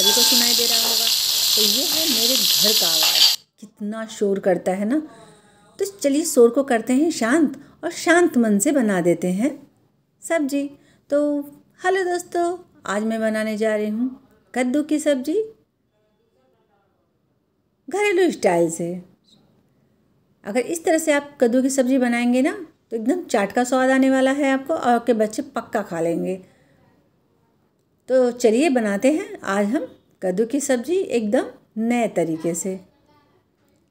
सभी को तो सुनाई दे रहा होगा तो ये है मेरे घर का आवाज़ कितना शोर करता है ना तो चलिए शोर को करते हैं शांत और शांत मन से बना देते हैं सब्जी तो हेलो दोस्तों आज मैं बनाने जा रही हूँ कद्दू की सब्जी घरेलू स्टाइल से अगर इस तरह से आप कद्दू की सब्ज़ी बनाएंगे ना तो एकदम चाट का स्वाद आने वाला है आपको और आपके बच्चे पक्का खा लेंगे तो चलिए बनाते हैं आज हम कद्दू की सब्ज़ी एकदम नए तरीके से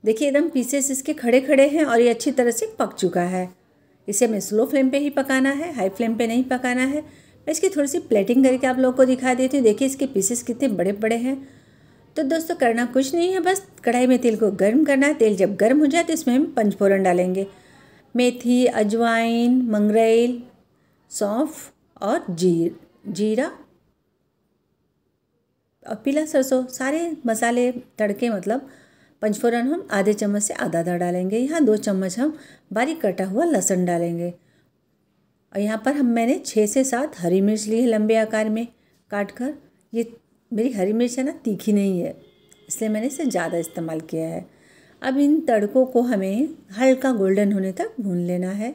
देखिए एकदम पीसेस इसके खड़े खड़े हैं और ये अच्छी तरह से पक चुका है इसे हमें स्लो फ्लेम पे ही पकाना है हाई फ्लेम पे नहीं पकाना है मैं इसकी थोड़ी सी प्लेटिंग करके आप लोगों को दिखा देती हूँ देखिए इसके पीसेस कितने बड़े बड़े हैं तो दोस्तों करना कुछ नहीं है बस कढ़ाई में तेल को गर्म करना है तेल जब गर्म हो जाए तो इसमें हम पंचफोरन डालेंगे मेथी अजवाइन मंगरेल सौंफ और जीर जीरा और पीला सरसों सारे मसाले तड़के मतलब पंचफोरन हम आधे चम्मच से आधा आधा डालेंगे यहाँ दो चम्मच हम बारीक कटा हुआ लहसुन डालेंगे और यहाँ पर हम मैंने छः से सात हरी मिर्च ली है लंबे आकार में काट कर ये मेरी हरी मिर्च है ना तीखी नहीं है इसलिए मैंने इसे ज़्यादा इस्तेमाल किया है अब इन तड़कों को हमें हल्का गोल्डन होने तक भून लेना है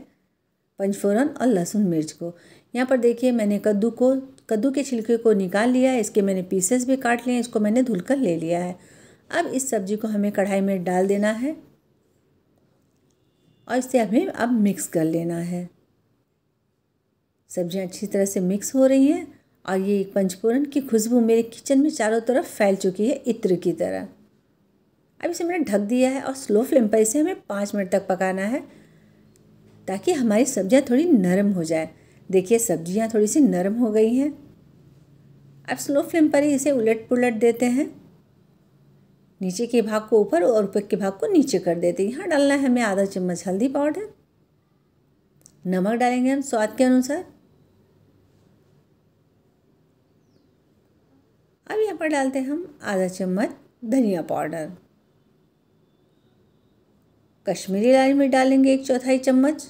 पंचफोरन और लहसुन मिर्च को यहाँ पर देखिए मैंने कद्दू को कद्दू के छिलके को निकाल लिया है इसके मैंने पीसेस भी काट लिए इसको मैंने धुलकर ले लिया है अब इस सब्जी को हमें कढ़ाई में डाल देना है और इसे हमें अब मिक्स कर लेना है सब्ज़ियाँ अच्छी तरह से मिक्स हो रही हैं और ये पंचपूरन की खुशबू मेरे किचन में चारों तरफ फैल चुकी है इत्र की तरह अब इसे मैंने ढक दिया है और स्लो फ्लेम पर इसे हमें पाँच मिनट तक पकाना है ताकि हमारी सब्ज़ियाँ थोड़ी नरम हो जाए देखिए सब्जियाँ थोड़ी सी नरम हो गई हैं अब स्लो फ्लेम पर ही इसे उलट पुलट देते हैं नीचे के भाग को ऊपर और ऊपर के भाग को नीचे कर देते हैं यहाँ डालना है हमें आधा चम्मच हल्दी पाउडर नमक डालेंगे हम स्वाद के अनुसार अब यहाँ पर डालते हैं हम आधा चम्मच धनिया पाउडर कश्मीरी लाल मिर्च डालेंगे एक चौथाई चम्मच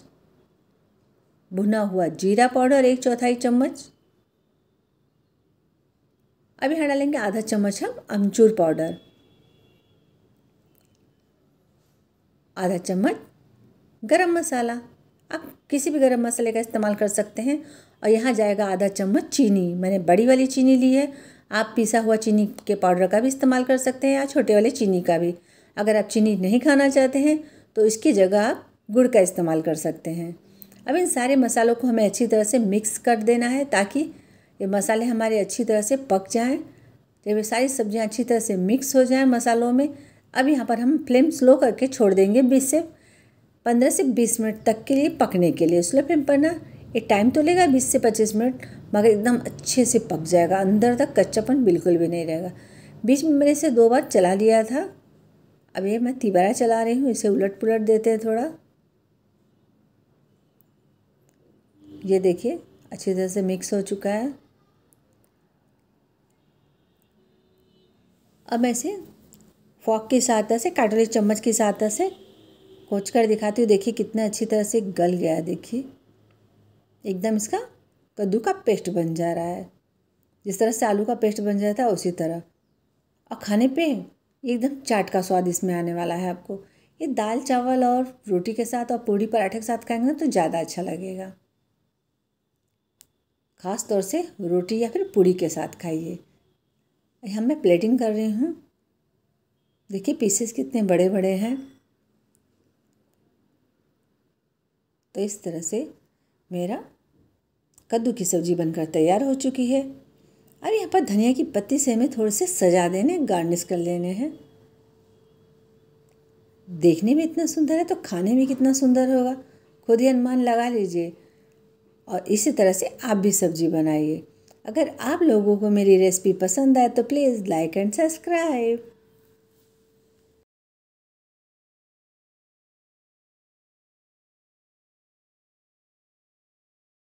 भुना हुआ जीरा पाउडर एक चौथाई चम्मच अब यहाँ डालेंगे आधा चम्मच हम अमचूर पाउडर आधा चम्मच गरम मसाला आप किसी भी गरम मसाले का इस्तेमाल कर सकते हैं और यहाँ जाएगा आधा चम्मच चीनी मैंने बड़ी वाली चीनी ली है आप पिसा हुआ चीनी के पाउडर का भी इस्तेमाल कर सकते हैं या छोटे वाले चीनी का भी अगर आप चीनी नहीं खाना चाहते हैं तो इसकी जगह आप गुड़ का इस्तेमाल कर सकते हैं अब इन सारे मसालों को हमें अच्छी तरह से मिक्स कर देना है ताकि ये मसाले हमारे अच्छी तरह से पक जाएं जब ये सारी सब्जियां अच्छी तरह से मिक्स हो जाएं मसालों में अब यहाँ पर हम फ्लेम स्लो करके छोड़ देंगे बीस से पंद्रह से बीस मिनट तक के लिए पकने के लिए स्लो फ्लेम पर ना ये टाइम तो लेगा बीस से पच्चीस मिनट मगर एकदम अच्छे से पक जाएगा अंदर तक कच्चापन बिल्कुल भी नहीं रहेगा बीच में मैंने इसे दो बार चला लिया था अब ये मैं तिबारा चला रही हूँ इसे उलट पुलट देते हैं थोड़ा ये देखिए अच्छी तरह से मिक्स हो चुका है अब मैं इसे फॉक की सहायता से काटोरी चम्मच की सहायता से कोच कर दिखाती हूँ देखिए कितना अच्छी तरह से गल गया है देखिए एकदम इसका कद्दू का पेस्ट बन जा रहा है जिस तरह से आलू का पेस्ट बन जाता है उसी तरह और खाने पे एकदम चाट का स्वाद इसमें आने वाला है आपको ये दाल चावल और रोटी के साथ और पूड़ी पराठे के साथ खाएंगे ना तो ज़्यादा अच्छा लगेगा ख़ास तौर से रोटी या फिर पूड़ी के साथ खाइए यहाँ मैं प्लेटिंग कर रही हूँ देखिए पीसेस कितने बड़े बड़े हैं तो इस तरह से मेरा कद्दू की सब्ज़ी बनकर तैयार हो चुकी है और यहाँ पर धनिया की पत्ती से हमें थोड़े से सजा देने गार्निश कर लेने हैं देखने में इतना सुंदर है तो खाने में कितना सुंदर होगा खुद ही अनुमान लगा लीजिए और इसी तरह से आप भी सब्ज़ी बनाइए अगर आप लोगों को मेरी रेसिपी पसंद आए तो प्लीज़ लाइक एंड सब्सक्राइब